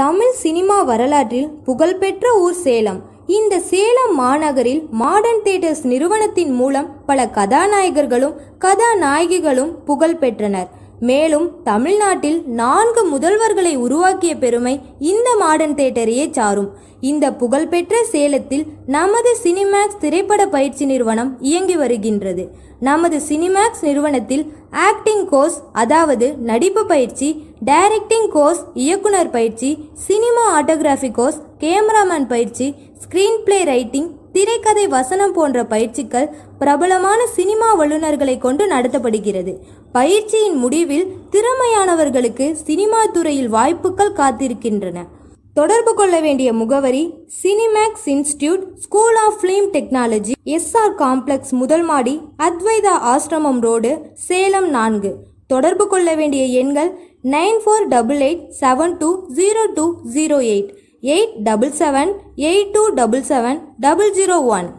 Tamil cinema வரலாற்றில் புகழ்பெற்ற ஊர் சேலம் இந்த சேலம் மாநகரில் மாடர்ன் தியேட்டர்ஸ் நிறுவனத்தின் மூலம் பல கதாநாயகர்களும் கதாநாயகிகளும் புகழ் பெற்றனர் மேலும் தமிழ்நாட்டில் நான்கு முதல்வர்களை உருவாக்கிய பெருமை இந்த மாடர்ன் தியேட்டரையே சாரும் இந்த புகழ்பெற்ற சேலத்தில் நமது சினிமேக்ஸ் திரைப்பட பயிற்சி நிறுவனம் இயங்கி வருகின்றது நமது சினிமேக்ஸ் நிறுவனத்தில் ஆக்டிங் கோர்ஸ் அதாவது நடிப்பு பயிற்சி டைரக்டிங் கோர்ஸ் இயக்குனர் பயிற்சி சினிமா ஆட்டோகிராஃபி கோர்ஸ் கேமராமேன் பயிற்சி ஸ்க்ரீன் பிளே ரைட்டிங் திரைக்கதை வசனம் போன்ற பயிற்சிகள் பிரபலமான சினிமா வல்லுநர்களை கொண்டு நடத்தப்படுகிறது பயிற்சியின் முடிவில் திறமையானவர்களுக்கு சினிமா துறையில் வாய்ப்புகள் காத்திருக்கின்றன தொடர்பு கொள்ள வேண்டிய முகவரி Cinemax institute school of film technology SR complex முதல் மாடி அத்வைதா ஆசிரமம் ரோடு சேலம் நான்கு தொடர்பு கொள்ள வேண்டிய எண்கள் nine four double eight seven two zero two zero eight eight double seven eight two double seven double zero one